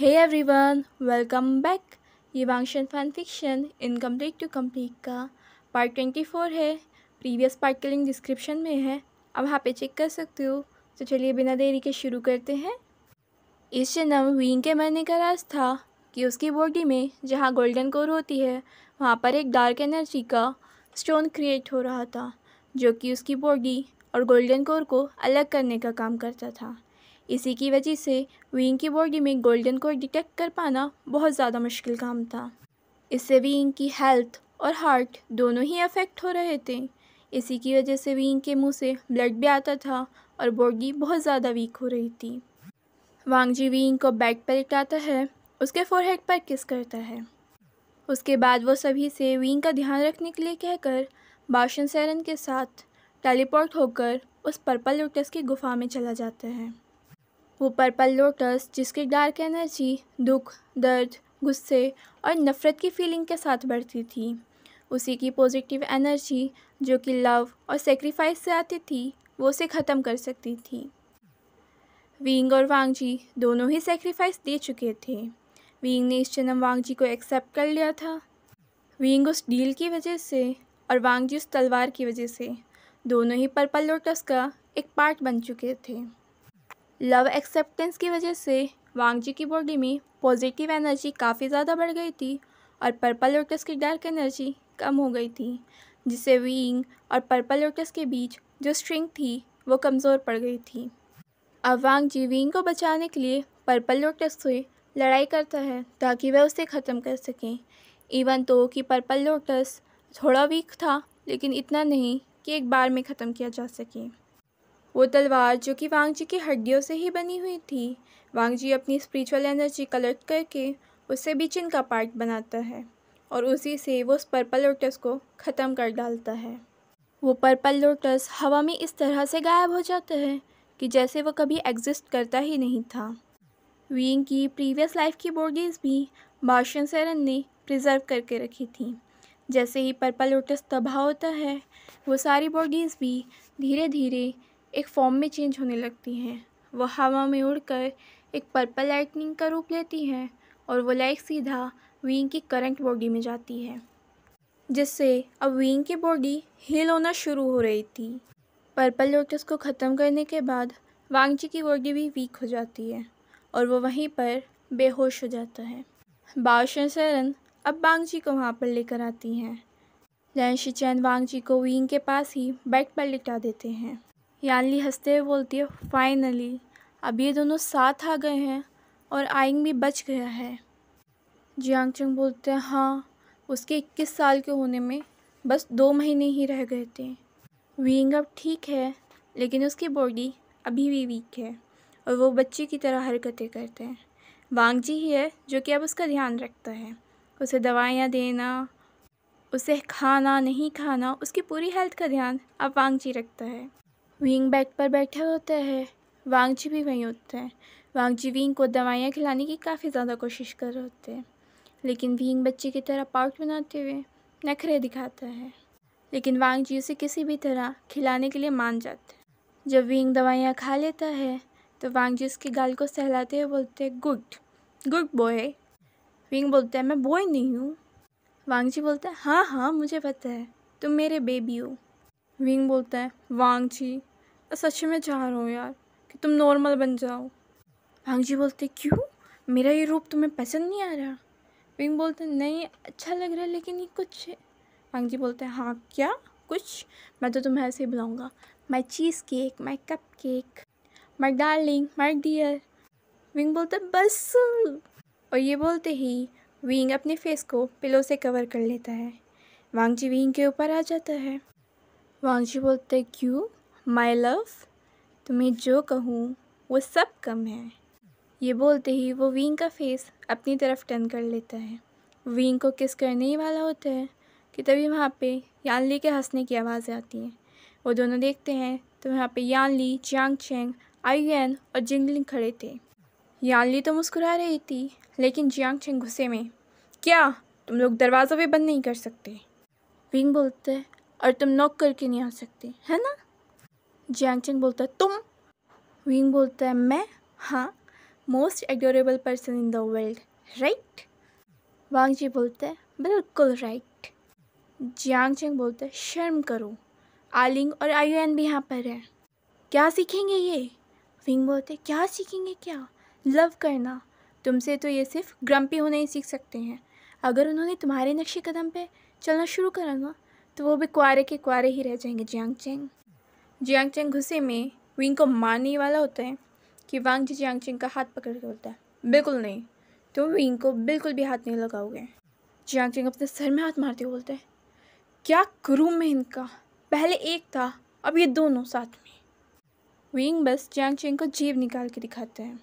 hey everyone welcome back ये Wangxian fan fiction incomplete to complete का part twenty four है previous part का link description में है अब यहाँ पे चेक कर सकते हो तो चलिए बिना देरी के शुरू करते हैं इस जन्म वीन के मरने का राज था कि उसकी बॉडी में जहाँ गोल्डन कोर होती है वहाँ पर एक डार्क एनर्जी का स्टोन क्रिएट हो रहा था जो कि उसकी बॉडी और गोल्डन कोर को अलग करने का काम करता था इसी की वजह से विंग की बॉडी में गोल्डन को डिटेक्ट कर पाना बहुत ज़्यादा मुश्किल काम था इससे विंग की हेल्थ और हार्ट दोनों ही अफेक्ट हो रहे थे इसी की वजह से विंग के मुंह से ब्लड भी आता था और बॉडी बहुत ज़्यादा वीक हो रही थी वांगजी विंग को बेड पर लिटाता है उसके फोरहेड पर किस करता है उसके बाद वो सभी से विंग का ध्यान रखने के लिए कहकर बाशन सैरन के साथ टेलीपोर्ट होकर उस पर्पल लोटस की गुफा में चला जाता है वो पर्पल लोटस जिसकी डार्क एनर्जी दुख दर्द गुस्से और नफ़रत की फीलिंग के साथ बढ़ती थी उसी की पॉजिटिव एनर्जी जो कि लव और सेक्रीफाइस से आती थी वो उसे ख़त्म कर सकती थी विंग और वांगजी दोनों ही सेक्रीफाइस दे चुके थे विंग ने इस जन्म वांगजी को एक्सेप्ट कर लिया था विंग उस डील की वजह से और वांगजी उस तलवार की वजह से दोनों ही पर्पल लोटस का एक पार्ट बन चुके थे लव एक्सेप्टेंस की वजह से वांग जी की बॉडी में पॉजिटिव एनर्जी काफ़ी ज़्यादा बढ़ गई थी और पर्पल लोटस की डार्क एनर्जी कम हो गई थी जिससे विंग और पर्पल लोटस के बीच जो स्ट्रिंग थी वो कमज़ोर पड़ गई थी अब वांग जी विंग को बचाने के लिए पर्पल लोटस से लड़ाई करता है ताकि वह उसे ख़त्म कर सकें इवन तो कि पर्पल लोटस थोड़ा वीक था लेकिन इतना नहीं कि एक बार में ख़त्म किया जा सके वो तलवार जो कि वांगजी की हड्डियों से ही बनी हुई थी वांगजी अपनी स्पिरिचुअल एनर्जी कलेक्ट करके उससे भी चिन का पार्ट बनाता है और उसी से वो उस पर्पल लोटस को ख़त्म कर डालता है वो पर्पल लोटस हवा में इस तरह से गायब हो जाता है कि जैसे वो कभी एग्जिस्ट करता ही नहीं था वींग की प्रीवियस लाइफ की बॉडीज़ भी बाशन सरन ने प्रिजर्व करके रखी थी जैसे ही पर्पल लोटस तबाह होता है वो सारी बॉडीज़ भी धीरे धीरे एक फॉर्म में चेंज होने लगती हैं वह हवा में उड़कर एक पर्पल लाइटनिंग का रूप लेती हैं और वो लाइट सीधा विंग की करंट बॉडी में जाती है जिससे अब विंग की बॉडी हील होना शुरू हो रही थी पर्पल लोटस को ख़त्म करने के बाद वांगजी की बॉडी भी वीक हो जाती है और वो वहीं पर बेहोश हो जाता है बाशन सरन अब वांगजी को वहाँ पर लेकर आती हैं लैंशी चैन वांगजी को विंग के पास ही बैट पर लिटा देते हैं यानली हंसते हुए बोलती है फाइनली अब ये दोनों साथ आ गए हैं और आइंग भी बच गया है जियांग चंग बोलते हैं हाँ उसके 21 साल के होने में बस दो महीने ही रह गए थे वींग अब ठीक है लेकिन उसकी बॉडी अभी भी वीक है और वो बच्चे की तरह हरकतें करते हैं वांग जी ही है जो कि अब उसका ध्यान रखता है उसे दवाइयाँ देना उसे खाना नहीं खाना उसकी पूरी हेल्थ का ध्यान अब वांग जी रखता है विंग बैक पर बैठे होते हैं जी भी वहीं होते हैं वांगजी विंग को दवाइयाँ खिलाने की काफ़ी ज़्यादा कोशिश कर रहे होते हैं लेकिन विंग बच्चे की तरह पाउट बनाते हुए नखरे दिखाता है लेकिन वांगजी उसे किसी भी तरह खिलाने के लिए मान जाते हैं जब विंग दवाइयाँ खा लेता है तो जी उसकी गाल को सहलाते हुए बोलते हैं गुड गुड बॉय विंग बोलता है मैं बॉय नहीं हूँ जी बोलता है हाँ हाँ मुझे पता है तुम मेरे बेबी हो विंग बोलता है वांगजी सच में चाह रहा हूँ यार कि तुम नॉर्मल बन जाओ भांग जी बोलते क्यों मेरा ये रूप तुम्हें पसंद नहीं आ रहा पिंग बोलते नहीं अच्छा लग रहा है लेकिन ये कुछ है भांग जी बोलते हैं हाँ क्या कुछ मैं तो तुम्हें ऐसे ही बुलाऊँगा my cheesecake my cupcake my darling my dear Ying बोलते बस और ये बोलते ही विंग अपने फेस को पिलो से कवर कर लेता है वांगजी विंग के ऊपर आ जाता है वांगजी बोलते क्यों माय लव तुम्हें जो कहूँ वो सब कम है ये बोलते ही वो वींग का फेस अपनी तरफ टर्न कर लेता है वींग को किस करने ही वाला होता है कि तभी वहाँ पे यानली के हंसने की आवाज़ें आती हैं वो दोनों देखते हैं तो वहाँ पे यानली चांग चेंग आयुन और जिंगलिंग खड़े थे यानली तो मुस्कुरा रही थी लेकिन जियांग चेंग गुस्से में क्या तुम लोग दरवाज़ा भी बंद नहीं कर सकते विंग बोलते और तुम नॉक करके नहीं आ सकते है ना चंग बोलता है तुम विंग बोलता है मैं हाँ most adorable person in the world right Wangji बोलता है बिल्कुल राइट जियांग चंग बोलता है शर्म करो आलिंग और आयुएन भी यहाँ पर है क्या सीखेंगे ये विंग बोलते हैं क्या सीखेंगे क्या लव करना तुमसे तो ये सिर्फ ग्रम्पी होने ही सीख सकते हैं अगर उन्होंने तुम्हारे नक्शे कदम पे चलना शुरू करा ना तो वो भी कुआरे के कुआरे ही रह जाएंगे जियांग चेंग जियांग चेंग गुस्से में विंग को मारने वाला होता है कि वांग जी जियांग चेंग का हाथ पकड़ के बोलता है बिल्कुल नहीं तुम विंग को बिल्कुल भी हाथ नहीं लगाओगे जियांग चेंग अपने सर में हाथ मारते हुए हैं क्या करूँ मैं इनका पहले एक था अब ये दोनों साथ में विंग बस जियांग चेंग को जेब निकाल के दिखाते हैं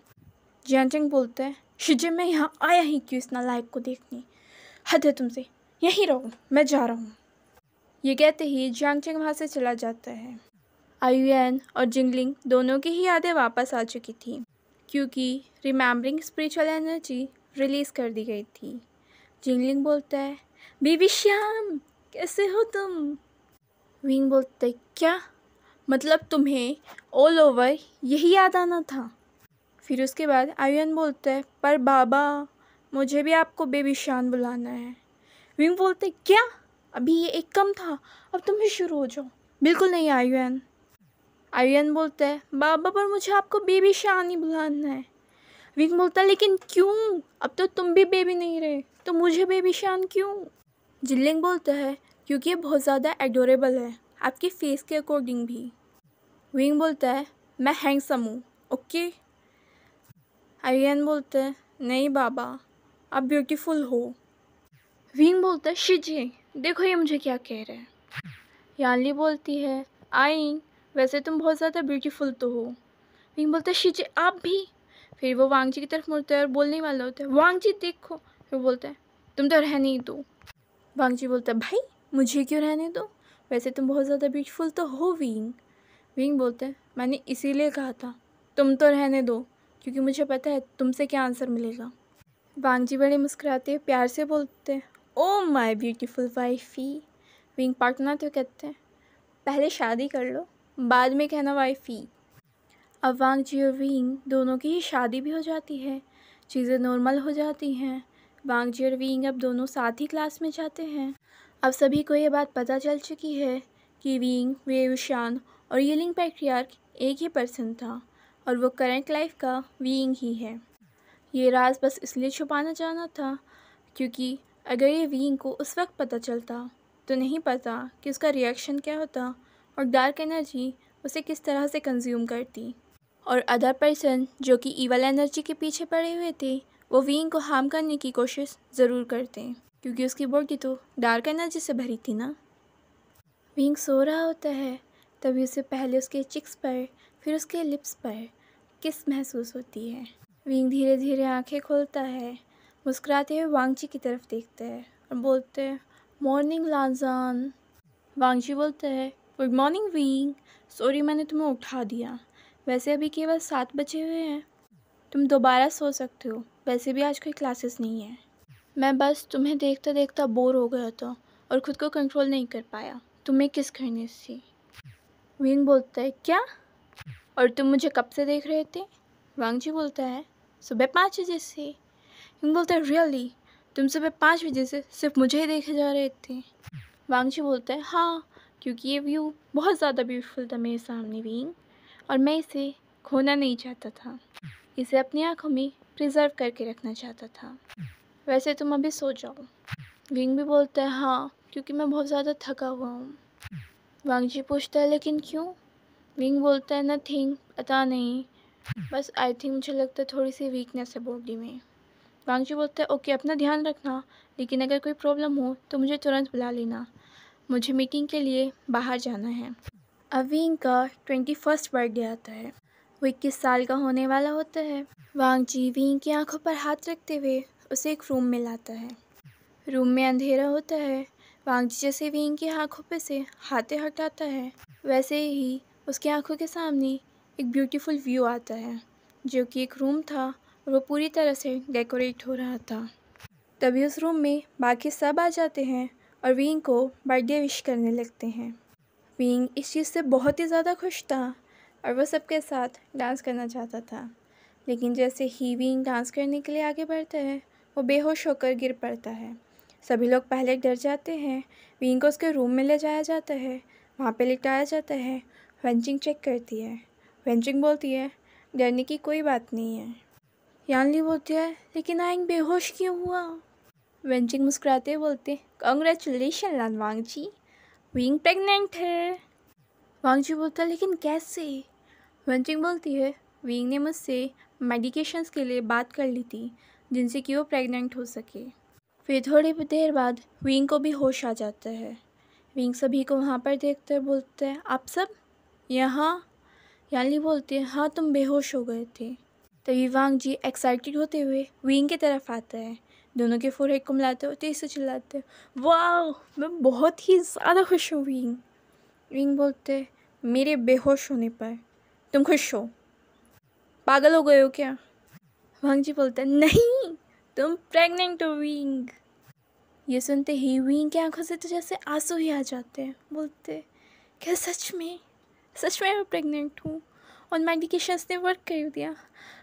जियांग चेंग बोलते हैं शिजे मैं यहाँ आया ही क्यों इस नालायक को देखने हद है तुमसे यहीं रहो मैं जा रहा हूँ ये कहते ही जियांग चेंग वहाँ से चला जाता है आयुन और जिंगलिंग दोनों की ही यादें वापस आ चुकी थी क्योंकि रिमेम्बरिंग स्पिरिचुअल एनर्जी रिलीज़ कर दी गई थी जिंगलिंग बोलता है बीबी श्याम कैसे हो तुम विंग बोलते क्या मतलब तुम्हें ऑल ओवर यही याद आना था फिर उसके बाद आयुन बोलता है पर बाबा मुझे भी आपको बेबी शान बुलाना है विंग बोलते क्या अभी ये एक कम था अब तुम भी शुरू हो जाओ बिल्कुल नहीं आयुन आर्यन बोलता है बाबा पर मुझे आपको बेबी शानी बुलाना है विंग बोलता है लेकिन क्यों अब तो तुम भी बेबी नहीं रहे तो मुझे बेबी शान क्यों जिलिंग बोलता है क्योंकि ये बहुत ज़्यादा एडोरेबल है आपके फेस के अकॉर्डिंग भी विंग बोलता है मैं हैंग समूँ ओके आर्यन बोलते हैं नहीं बाबा आप ब्यूटीफुल हो विंग बोलता है शिजी देखो ये मुझे क्या कह रहे हैं याली बोलती है आई वैसे तुम बहुत ज़्यादा ब्यूटीफुल तो हो विंग बोलता है शीजे आप भी फिर वो वांगजी की तरफ मुड़ते हैं और बोलने वाला होता है जी देखो फिर बोलते हैं तुम तो रहने ही दो जी बोलता है भाई मुझे क्यों रहने दो वैसे तुम बहुत ज़्यादा ब्यूटीफुल तो हो विंग विंग बोलते हैं मैंने इसीलिए कहा था तुम तो रहने दो क्योंकि मुझे पता है तुमसे क्या आंसर मिलेगा वांगजी बड़े मुस्कुराते प्यार से बोलते हैं oh my beautiful wifey Ying partner तो कहते हैं पहले शादी कर लो बाद में कहना वाइफी अब वांग जी और विंग दोनों की ही शादी भी हो जाती है चीज़ें नॉर्मल हो जाती हैं वांग जी और वींग अब दोनों साथ ही क्लास में जाते हैं अब सभी को ये बात पता चल चुकी है कि विंग वेवशान और यलिंग पैक्रियार्क एक ही पर्सन था और वो करंट लाइफ का वींग ही है ये राज बस इसलिए छुपाना जाना था क्योंकि अगर ये वींग को उस वक्त पता चलता तो नहीं पता कि उसका रिएक्शन क्या होता और डार्क एनर्जी उसे किस तरह से कंज्यूम करती और अदर पर्सन जो कि ईवल एनर्जी के पीछे पड़े हुए थे वो विंग को हार्म करने की कोशिश ज़रूर करते क्योंकि उसकी बॉडी तो डार्क एनर्जी से भरी थी ना विंग सो रहा होता है तभी उसे पहले उसके चिक्स पर फिर उसके लिप्स पर किस महसूस होती है विंग धीरे धीरे आंखें खोलता है मुस्कुराते हुए वांगची की तरफ देखता है और बोलते हैं मॉर्निंग लाजान वांगची बोलते हैं गुड मॉर्निंग वींग सॉरी मैंने तुम्हें उठा दिया वैसे अभी केवल सात बजे हुए हैं तुम दोबारा सो सकते हो वैसे भी आज कोई क्लासेस नहीं है मैं बस तुम्हें देखता देखता बोर हो गया था और ख़ुद को कंट्रोल नहीं कर पाया तुम्हें किस करने से विंग बोलता है क्या और तुम मुझे कब से देख रहे थे वांगजी बोलता है सुबह पाँच बजे से विंग बोलता है रियली तुम सुबह पाँच बजे से सिर्फ मुझे ही देखे जा रहे थे वांगजी बोलता है हाँ क्योंकि ये व्यू बहुत ज़्यादा ब्यूटीफुल था मेरे सामने बीइंग और मैं इसे खोना नहीं चाहता था इसे अपनी आँखों में प्रिजर्व करके रखना चाहता था वैसे तुम अभी सो जाओ विंग भी बोलता है हाँ क्योंकि मैं बहुत ज़्यादा थका हुआ हूँ वांगजी पूछता है लेकिन क्यों विंग बोलता है नथिंग पता नहीं बस आई थिंक मुझे लगता है थोड़ी सी वीकनेस है बॉडी में वांग जी बोलता है ओके अपना ध्यान रखना लेकिन अगर कोई प्रॉब्लम हो तो मुझे तुरंत बुला लेना मुझे मीटिंग के लिए बाहर जाना है अवीन का ट्वेंटी फर्स्ट बर्थडे आता है वो इक्कीस साल का होने वाला होता है वांग जी वीन की आंखों पर हाथ रखते हुए उसे एक रूम में लाता है रूम में अंधेरा होता है वांग जी जैसे वीन की आंखों पर से हाथे हटाता है वैसे ही उसकी आंखों के सामने एक ब्यूटीफुल व्यू आता है जो कि एक रूम था और वो पूरी तरह से डेकोरेट हो रहा था तभी उस रूम में बाकी सब आ जाते हैं और विंग को बर्थडे विश करने लगते हैं विंग इस चीज़ से बहुत ही ज़्यादा खुश था और वह सबके साथ डांस करना चाहता था लेकिन जैसे ही विंग डांस करने के लिए आगे बढ़ता है वो बेहोश होकर गिर पड़ता है सभी लोग पहले डर जाते हैं विंग को उसके रूम में ले जाया जाता है वहाँ पे लिटाया जाता है वेंचिंग चेक करती है वेंचिंग बोलती है डरने की कोई बात नहीं है यान ली बोलती है लेकिन आइंग बेहोश क्यों हुआ वेंजिंग मुस्कुराते बोलते congratulation Wangji Ying pregnant है वांग जी बोलता लेकिन कैसे वेंजिंग बोलती है विंग ने मुझसे मेडिकेशंस के लिए बात कर ली थी जिनसे कि वो प्रेग्नेंट हो सके फिर थोड़ी देर बाद विंग को भी होश आ जाता है विंग सभी को वहाँ पर देखते बोलते हैं आप सब यहाँ यानी बोलते हैं हाँ तुम बेहोश हो गए थे तभी वांग जी एक्साइटेड होते हुए विंग की तरफ आता है दोनों के फोर को मिलाते हो तेज से चिल्लाते वाह मैं बहुत ही ज़्यादा खुश हूँ विंग विंग बोलते मेरे बेहोश होने पर तुम खुश हो पागल हो गए हो क्या भांग जी बोलते नहीं तुम प्रेग्नेंट हो विंग ये सुनते ही विंग की आंखों से तो जैसे आंसू ही आ जाते हैं बोलते क्या सच में सच में मैं प्रेग्नेंट हूँ और मेडिकेशंस ने वर्क कर दिया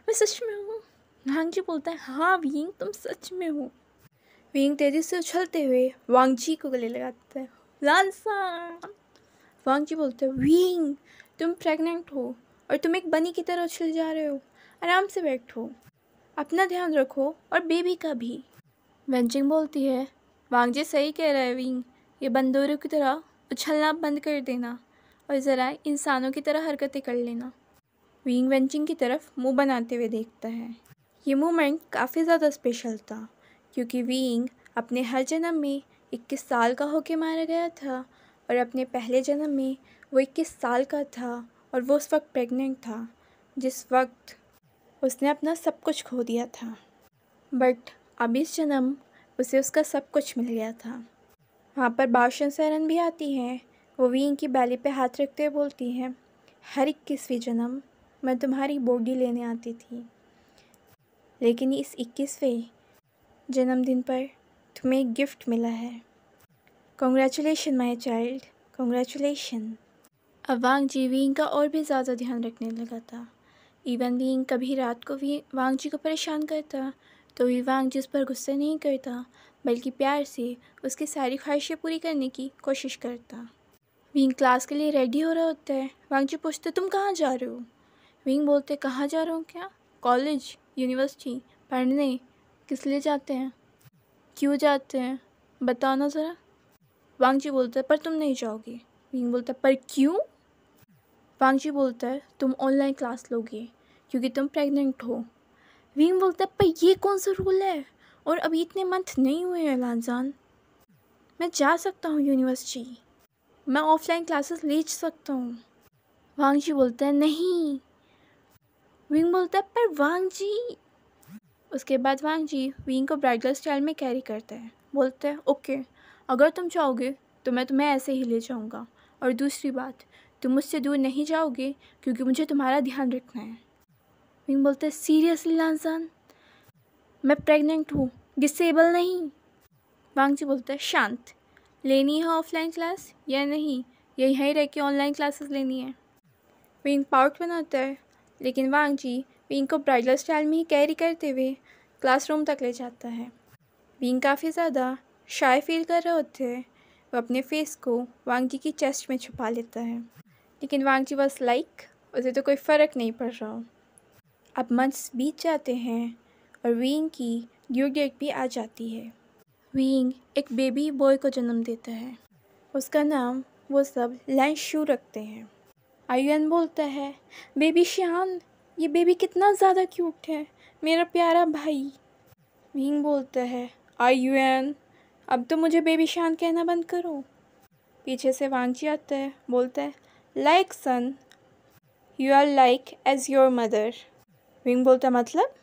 मैं सच में हूँ जी बोलता है हाँ विंग तुम सच में हो विंग तेजी से उछलते हुए वांगजी को गले लगाता है लालसा वांगजी बोलते हैं विंग तुम प्रेग्नेंट हो और तुम एक बनी की तरह उछल जा रहे हो आराम से बैठो अपना ध्यान रखो और बेबी का भी वेंजिंग बोलती है वांगजी सही कह रहा है विंग ये बंदूरों की तरह उछलना बंद कर देना और ज़रा इंसानों की तरह हरकतें कर लेना विंग वेंचिंग की तरफ मुंह बनाते हुए देखता है ये मोमेंट काफ़ी ज़्यादा स्पेशल था क्योंकि वीइंग अपने हर जन्म में इक्कीस साल का होके मारा गया था और अपने पहले जन्म में वो इक्कीस साल का था और वो उस वक्त प्रेग्नेंट था जिस वक्त उसने अपना सब कुछ खो दिया था बट अब इस जन्म उसे उसका सब कुछ मिल गया था वहाँ पर बाशन सरन भी आती हैं वो वीन की बैली पे हाथ रखते हुए बोलती हैं हर इक्कीसवीं जन्म मैं तुम्हारी बॉडी लेने आती थी लेकिन इस इक्कीसवें जन्मदिन पर तुम्हें एक गिफ्ट मिला है कॉन्ग्रेचुलेशन माई चाइल्ड कॉन्ग्रेचुलेशन अब वांग जी विंग का और भी ज़्यादा ध्यान रखने लगा था इवन विंग कभी रात को भी वांग जी को परेशान करता तो भी वांग जी उस पर गुस्से नहीं करता बल्कि प्यार से उसकी सारी ख्वाहिशें पूरी करने की कोशिश करता विंग क्लास के लिए रेडी हो रहा होता है वांग जी पूछते तुम कहाँ जा रहे हो विंग बोलते कहाँ जा रहा हूँ क्या कॉलेज यूनिवर्सिटी पढ़ने किस लिए जाते हैं क्यों जाते हैं बताओ ना ज़रा जी बोलता है पर तुम नहीं जाओगे मिंग बोलता है पर क्यों वांग जी बोलता है तुम ऑनलाइन क्लास लोगे क्योंकि तुम प्रेग्नेंट हो विंग बोलता है पर ये कौन सा रूल है और अभी इतने मंथ नहीं हुए हैं लाजान मैं जा सकता हूँ यूनिवर्सिटी मैं ऑफलाइन क्लासेस ले सकता हूँ वांग जी बोलता है नहीं विंग बोलता है पर वांग जी उसके बाद वांग जी विंग को ब्राइडल स्टाइल में कैरी करता है बोलता है ओके अगर तुम चाहोगे तो मैं तुम्हें ऐसे ही ले जाऊँगा और दूसरी बात तुम मुझसे दूर नहीं जाओगे क्योंकि मुझे तुम्हारा ध्यान रखना है विंग बोलते हैं सीरियसली लानसान मैं प्रेग्नेंट हूँ डिसेबल नहीं वांग जी बोलता है शांत लेनी है ऑफलाइन क्लास या नहीं यहीं रह के ऑनलाइन क्लासेस लेनी है विंग पाउट बनाता है लेकिन वांग जी विंग को ब्राइडल स्टाइल में ही कैरी करते हुए क्लासरूम तक ले जाता है विंग काफ़ी ज़्यादा शाय फील कर रहे होते हैं वह अपने फेस को वांग जी की चेस्ट में छुपा लेता है लेकिन वांग जी बस लाइक उसे तो कोई फ़र्क नहीं पड़ रहा अब मंथ्स बीत जाते हैं और विंग की ड्यू डेट भी आ जाती है विंग एक बेबी बॉय को जन्म देता है उसका नाम वो सब शू रखते हैं आयुन बोलता है बेबी श्यान ये बेबी कितना ज़्यादा क्यूट है मेरा प्यारा भाई विंग बोलता है आयुन अब तो मुझे बेबी शान कहना बंद करो पीछे से वांगची आता है बोलता है like son you are like as your mother Ying बोलता है मतलब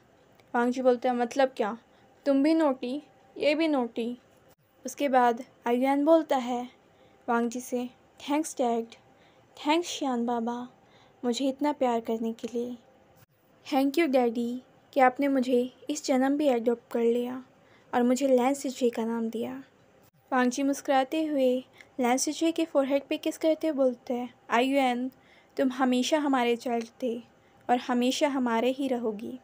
वांगची बोलता है मतलब क्या तुम भी नोटी ये भी नोटी उसके बाद आयुन बोलता है वांगजी से थैंक्स डैड थैंक्स श्यान बाबा मुझे इतना प्यार करने के लिए थैंक यू डैडी कि आपने मुझे इस जन्म भी एडोप्ट कर लिया और मुझे लैंसिजे का नाम दिया पांगजी मुस्कुराते हुए लैंसिजे के फोरहेड पे किस करते बोलते हैं आई यू एन तुम हमेशा हमारे चाइल्ड थे और हमेशा हमारे ही रहोगी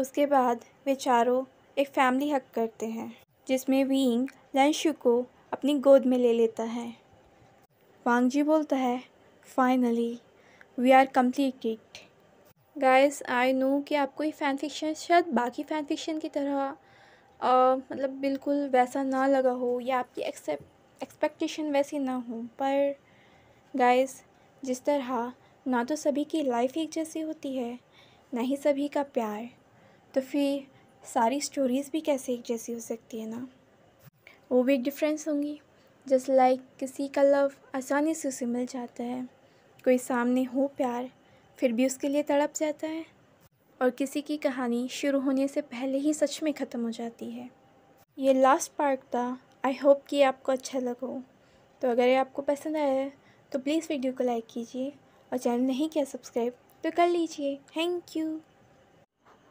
उसके बाद वे चारों एक फैमिली हक करते हैं जिसमें विंग लंशु को अपनी गोद में ले लेता है वांगजी बोलता है finally we are completed guys I know कि आपको ये फ़ैन फिक्शन शायद बाकी फ़ैन फिक्शन की तरह आ, मतलब बिल्कुल वैसा ना लगा हो या आपकी एक्सपेक्टेशन वैसी ना हो पर गाइस जिस तरह ना तो सभी की लाइफ एक जैसी होती है ना ही सभी का प्यार तो फिर सारी स्टोरीज़ भी कैसे एक जैसी हो सकती है ना वो भी एक डिफरेंस होंगी जस्ट लाइक like किसी का लव आसानी से उसे मिल जाता है कोई सामने हो प्यार फिर भी उसके लिए तड़प जाता है और किसी की कहानी शुरू होने से पहले ही सच में ख़त्म हो जाती है ये लास्ट पार्ट था आई होप कि आपको अच्छा लगो तो अगर ये आपको पसंद आया है तो प्लीज़ वीडियो को लाइक कीजिए और चैनल नहीं किया सब्सक्राइब तो कर लीजिए थैंक यू